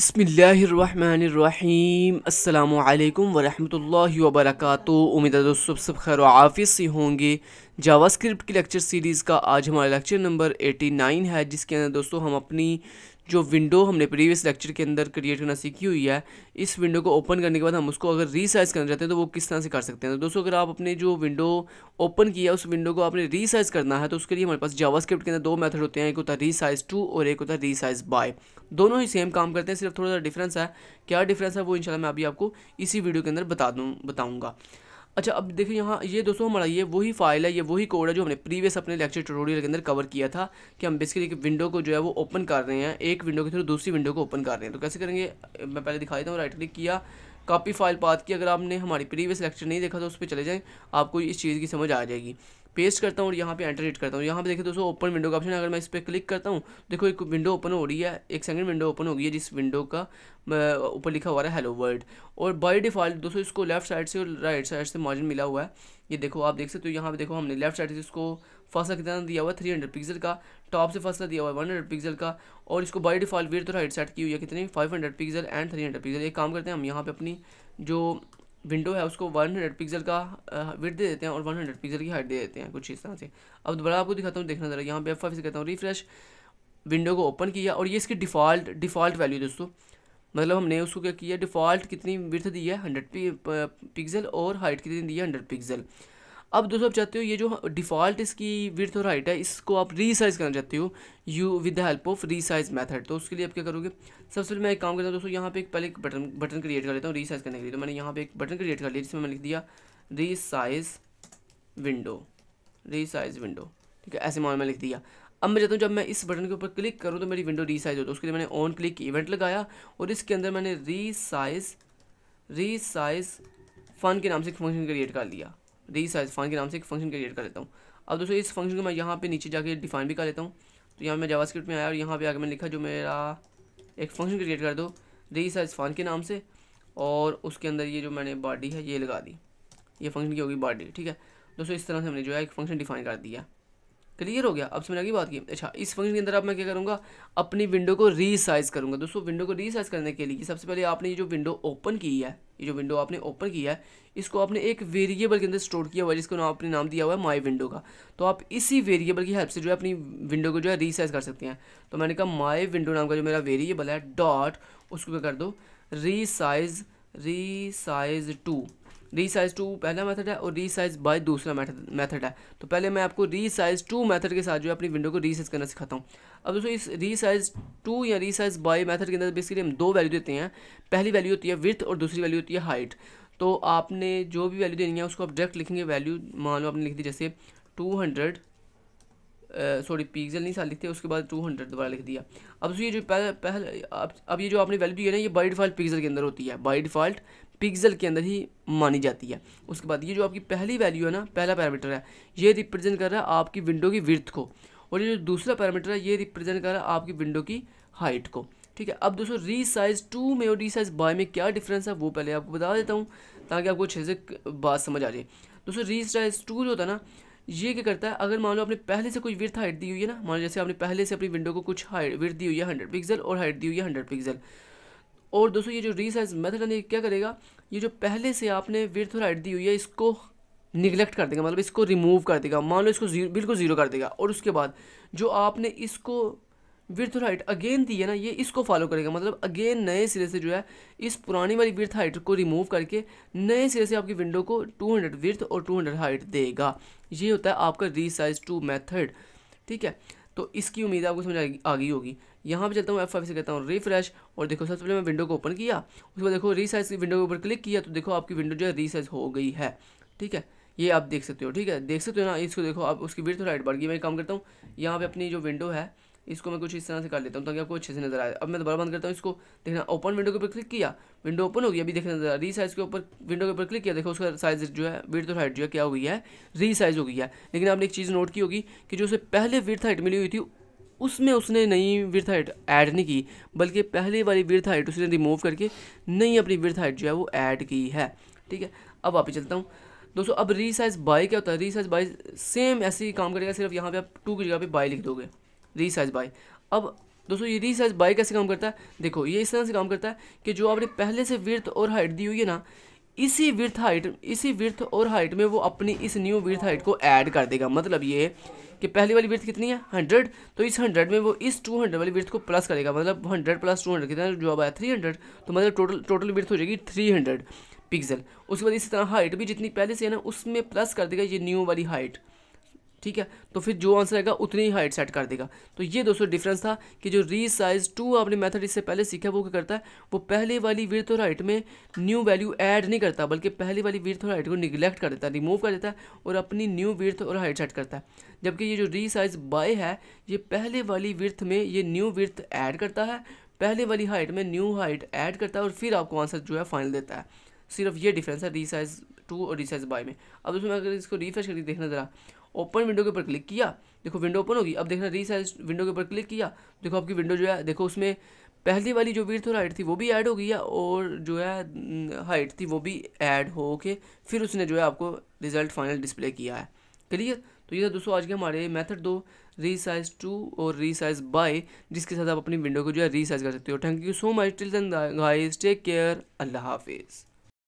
बसमीम् अल्लाम वरहमल वबरक उम्मीद दोस्तों सब खैर आफिस ही होंगे जावास्क्रिप्ट की लेक्चर सीरीज़ का आज हमारा लेक्चर नंबर 89 है जिसके अंदर दोस्तों हम अपनी जो विंडो हमने प्रीवियस लेक्चर के अंदर क्रिएट करना सीखी हुई है इस विंडो को ओपन करने के बाद हम उसको अगर रीसाइज़ करना चाहते हैं तो वो किस तरह से कर सकते हैं तो दोस्तों अगर आप अपने जो विंडो ओपन किया है उस विंडो को आपने रीसाइज़ करना है तो उसके लिए हमारे पास जावास्क्रिप्ट के अंदर दो मेथड होते हैं एक होता है रीसाइज़ टू और एक होता है रीसाइज़ बाय दोनों ही सेम काम करते हैं सिर्फ थोड़ा सा डिफरेंस है क्या डिफरेंस है वो इनशाला मैं अभी आपको इसी वीडियो के अंदर बता दूँ बताऊँगा अच्छा अब देखिए यहाँ ये दोस्तों हमारा ये वही फाइल है ये वही कोड है जो हमने प्रीवियस अपने लेक्चर ट्यूटोरियल के अंदर कवर किया था कि हम बेसिकली एक विंडो को जो है वो ओपन कर रहे हैं एक विंडो के थ्रू दूसरी विंडो को ओपन कर रहे हैं तो कैसे करेंगे मैं पहले दिखा देता हूँ राइट क्लिक किया कॉपी फाइल पाथ की अगर आपने हमारी प्रीवियस लेक्चर नहीं देखा तो उस पर चले जाएँ आपको इस चीज़ की समझ आ जाएगी पेस्ट करता हूँ और यहाँ पे एंटर हिट करता हूँ यहाँ पे देखिए दोस्तों ओपन विंडो का ऑप्शन है अगर मैं इस पर क्लिक करता हूँ देखो एक विंडो ओपन हो रही है एक सेकंड विंडो ओपन हो गई है जिस विंडो का ऊपर लिखा हुआ है हेलो वर्ल्ड और बाय डिफ़ॉल्ट दोस्तों इसको लेफ्ट साइड से और राइट साइड से मार्जिन मिला हुआ है ये देखो आप देख सकते हो यहाँ पे देखो हमने लेफ्ट साइड से इसको फासला कितना दिया हुआ थ्री हंड्रेड पिक्सल का टॉप से फासला दिया हुआ है वन हंड्रेड पिक्सल का और इसको बाई डिफ़ॉल्ट वीर तो राइट साइड की हुई है कितनी five hundred pixel and three hundred pixel एक काम करते हैं हम यहाँ पर अपनी जो विंडो है उसको 100 पिक्सल का विथ दे देते हैं और 100 पिक्सल की हाइट दे देते हैं कुछ इस तरह से अब दोबारा आपको दिखाता हूँ देखना ज़रा यहाँ पे एफ आई से कहता हूँ रिफ्रेश विंडो को ओपन किया और ये इसकी डिफ़ॉल्ट डिफ़ॉल्ट वैल्यू दोस्तों मतलब हमने उसको क्या किया डिफ़ॉल्ट कितनी विथ दी है हंड्रेड पिक्सल और हाइट कितनी दी है हंड्रेड पिक्सल अब दोस्तों आप चाहते हो ये जो डिफ़ॉल्ट इसकी विर्थ और हाइट है इसको आप रीसाइज करना चाहते हो you with the help of resize method तो उसके लिए आप क्या करोगे सबसे पहले मैं एक काम करता हूँ दोस्तों यहाँ पे एक पहले एक बटन बटन क्रिएट कर लेता हूँ रीसाइज करने के लिए तो मैंने यहाँ पे एक बटन क्रिएट कर लिया जिसमें मैंने लिख दिया रीसाइज विंडो रीसाइज विंडो ठीक है ऐसे मॉल में लिख दिया अब मैं चाहता हूँ जब मैं इस बटन के ऊपर क्लिक करूँ तो मेरी विंडो रीसाइज हो तो उसके लिए मैंने ऑन क्लिक इवेंट लगाया और इसके अंदर मैंने रीसाइज रीसाइज फन के नाम से एक फंक्शन क्रिएट कर लिया रीसाइज फाइन के नाम से एक फंक्शन क्रिएट कर लेता हूँ अब दोस्तों इस फंक्शन को मैं यहाँ पे नीचे जाके डिफाइन भी कर लेता हूँ तो यहाँ मैं जावास्क्रिप्ट में आया और यहाँ पे आगे मैंने लिखा जो मेरा एक फंक्शन क्रिएट कर दो रीसाइज फाइन के नाम से और उसके अंदर ये जो मैंने बॉडी है ये लगा दी ये फंक्शन की होगी बॉडी ठीक है दोस्तों इस तरह से हमने जो है एक फंक्शन डिफाइन कर दिया क्लियर हो गया अब समझ आगे बात की अच्छा इस फंक्शन के अंदर अब मैं क्या करूँगा अपनी विंडो को रीसाइज़ करूँगा दोस्तों विंडो को रीसाइज़ करने के लिए सबसे पहले आपने ये जो विंडो ओपन की है ये जो विंडो आपने ओपन किया है इसको आपने एक वेरिएबल के अंदर स्टोर किया हुआ है जिसको आपने नाम दिया हुआ है माई विंडो का तो आप इसी वेरिएबल की हेल्प से जो है अपनी विंडो को जो है रीसाइज कर सकते हैं तो मैंने कहा माई विंडो नाम का जो मेरा वेरिएबल है डॉट उसको क्या कर दो resize resize to resize to पहला मेथड है और रीसाइज बाय दूसरा मेथड है तो पहले मैं आपको रीसाइज टू मेथड के साथ जो है अपनी विंडो को रीसाइज करना सिखाता हूँ अब दोस्तों इस रीसाइज टू या रीसाइज बाय मेथड के अंदर बेसिकली हम दो वैल्यू देते हैं पहली वैल्यू होती है विथ और दूसरी वैल्यू होती है हाइट तो आपने जो भी वैल्यू देनी है उसको आप डायरेक्ट लिखेंगे वैल्यू मान लो आपने लिख दी जैसे टू हंड्रेड सॉरी पिक्सल नहीं साल लिखते उसके बाद टू हंड्रेड दोबारा लिख दिया अब ये जो पहले पहले अब, अब ये जो आपने वैल्यू दी है ना ये बाई डिफ़ॉल्ट पिक्सल के अंदर होती है बाई डिफ़ॉल्ट पिक्सल के अंदर ही मानी जाती है उसके बाद ये जो आपकी पहली वैल्यू है ना पहला पैरामीटर है ये रिप्रेजेंट कर रहा है आपकी विंडो की विर्थ को और ये जो दूसरा पैरामीटर है ये रिप्रेजेंट कर रहा है आपकी विंडो की हाइट को ठीक है अब दोस्तों री साइज़ टू में और री साइज़ बाय में क्या डिफरेंस है वो पहले आपको बता देता हूँ ताकि आपको अच्छे से बात समझ आ जाए दोस्तों री साइज़ टू जो होता है ना ये क्या करता है अगर मान लो आपने पहले से कोई विर्थ हाइट दी हुई है ना मान लो जैसे आपने पहले से अपनी विंडो को कुछ हाइट विर्थ दी हुई है हंड्रेड पिक्सल और हाइट दी हुई है हंड्रेड पिक्सल और दोस्तों ये जो रीसाइज मेथड है ये क्या करेगा ये जो पहले से आपने विर्थ और हाइट दी हुई है इसको निगलेक्ट कर देगा मतलब इसको रिमूव कर देगा मान लो इसको जीरो बिल्कुल ज़ीरो कर देगा और उसके बाद जो आपने इसको विर्थ और हाइट अगेन दी है ना ये इसको फॉलो करेगा मतलब अगेन नए सिरे से जो है इस पुरानी वाली विर्थ हाइट को रिमूव करके नए सिरे से आपकी विंडो को 200 विर्थ और 200 हाइट देगा ये होता है आपका रीसाइज टू मेथड ठीक है तो इसकी उम्मीद आपको समझ आ गई होगी यहाँ पे चलता हूँ एफ से कहता हूँ रिफ्रेश और देखो सबसे पहले मैं विंडो को ओपन किया उसके बाद देखो रीसाइज की विंडो के ऊपर क्लिक किया तो देखो आपकी विंडो जो है रीसाइज हो गई है ठीक है ये आप देख सकते हो ठीक है देख सकते हो ना इसको देखो आप उसकी वीडियो थोड़ा एड बढ़ गई मैं काम करता हूँ यहाँ पे अपनी जो विंडो है इसको मैं कुछ इस तरह से कर लेता हूँ ताकि आपको अच्छे से नजर आए अब मैं दोबारा बंद करता हूँ इसको देखना ओपन विंडो के ऊपर क्लिक किया विंडो ओपन हो गया अभी देखना नजर री साइज के ऊपर विंडो के ऊपर क्लिक किया देखो उसका साइज जो है विर्थ तो हाइट जो है क्या हो गई है री साइज हो गया है लेकिन आपने एक चीज़ नोट की होगी कि जो उसे पहले विर्थ हाइट मिली हुई थी उसमें उसने नई वीर हाइट ऐड नहीं की बल्कि पहले वाली वीर हाइट उसने रिमूव करके नई अपनी विर्थ हाइट जो है वो ऐड की है ठीक है अब वापस चलता हूँ दोस्तों अब री साइज़ बाई क्या होता है री साइज़ बाई सेम ऐसे ही काम करेगा सिर्फ यहाँ पे आप टू की जगह पे बाई लिख दोगे रिसाइज बाय अब दोस्तों ये रिसाइज बाय कैसे काम करता है देखो ये इस तरह से काम करता है कि जो आपने पहले से विर्थ और हाइट दी हुई है ना इसी विर्थ हाइट इसी विर्थ और हाइट में वो अपनी इस न्यू विर्थ हाइट को ऐड कर देगा मतलब ये कि पहली वाली विर्थ कितनी है हंड्रेड तो इस हंड्रेड में वो इस टू हंड्रेड वाली विर्थ को प्लस करेगा मतलब हंड्रेड प्लस टू हंड्रेड कितना जो अब आया थ्री हंड्रेड तो मतलब टोटल टोटल विर्थ हो जाएगी थ्री हंड्रेड पिक्सल उसके बाद इसी तरह हाइट भी जितनी पहले से है ना उसमें प्लस कर देगा ये न्यू वाली हाइट ठीक है तो फिर जो आंसर आएगा उतनी ही हाइट सेट कर देगा तो ये दोस्तों डिफरेंस था कि जो री साइज टू आपने मेथड इससे पहले सीखा वो क्या करता है वो पहले वाली विर्थ और हाइट में न्यू वैल्यू ऐड नहीं करता बल्कि पहले वाली विर्थ और हाइट को निगलेक्ट कर देता है रिमूव कर देता है और अपनी न्यू विर्थ और हाइट सेट करता है जबकि ये जो री साइज बाय है ये पहले वाली विर्थ में ये न्यू विर्थ ऐड करता है पहले वाली हाइट में न्यू हाइट ऐड करता है और फिर आपको आंसर जो है फाइनल देता है सिर्फ ये डिफरेंस है री साइज टू और री साइज बाय में अब उसमें अगर इसको रिफ्रेश करके देखना ज़रा ओपन विंडो के ऊपर क्लिक किया देखो विंडो ओपन होगी अब देखना रीसाइज विंडो के ऊपर क्लिक किया देखो आपकी विंडो जो है देखो उसमें पहली वाली जो वीर और हाइट थी वो भी ऐड हो गई है और जो है हाइट mm, थी वो भी ऐड हो के फिर उसने जो है आपको रिजल्ट फाइनल डिस्प्ले किया है क्लियर तो ये था दोस्तों आज के हमारे मेथड दो रीसाइज टू और रीसाइज बाय जिसके साथ आप अपनी विंडो को जो है रीसाइज कर सकते हो thank you so much till then guys take care अल्लाह हाफिज़